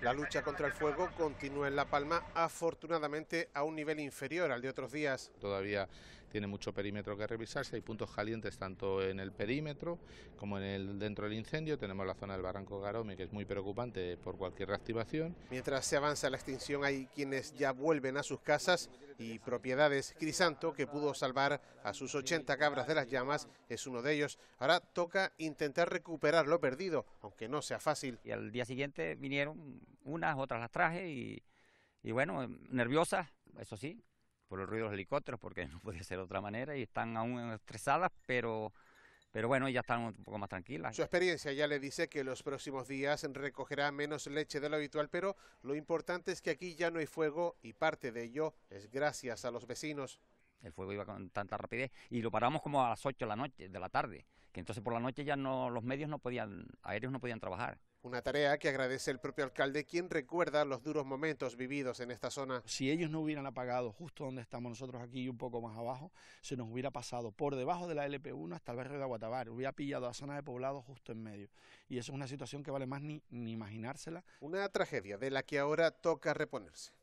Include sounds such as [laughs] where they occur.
La lucha contra el fuego continúa en La Palma, afortunadamente a un nivel inferior al de otros días. Todavía tiene mucho perímetro que revisarse, hay puntos calientes tanto en el perímetro como en el, dentro del incendio. Tenemos la zona del Barranco Garome, que es muy preocupante por cualquier reactivación. Mientras se avanza la extinción, hay quienes ya vuelven a sus casas y propiedades. Crisanto, que pudo salvar a sus 80 cabras de las llamas, es uno de ellos. Ahora toca intentar recuperar lo perdido, aunque no sea fácil. Y al día siguiente vinieron unas, otras las traje y, y bueno, nerviosas, eso sí, por el ruido de los helicópteros, porque [laughs] no podía ser de otra manera y están aún estresadas, pero pero bueno, ya están un poco más tranquilas. Su experiencia ya le dice que los próximos días recogerá menos leche de lo habitual, pero lo importante es que aquí ya no hay fuego y parte de ello es gracias a los vecinos. El fuego iba con tanta rapidez y lo paramos como a las 8 de la noche, de la tarde, que entonces por la noche ya no los medios no podían, aéreos no podían trabajar. Una tarea que agradece el propio alcalde, quien recuerda los duros momentos vividos en esta zona. Si ellos no hubieran apagado justo donde estamos nosotros aquí y un poco más abajo, se nos hubiera pasado por debajo de la LP1 hasta el barrio de Aguatabar, hubiera pillado a la zona de poblado justo en medio. Y eso es una situación que vale más ni imaginársela. Una tragedia de la que ahora toca reponerse.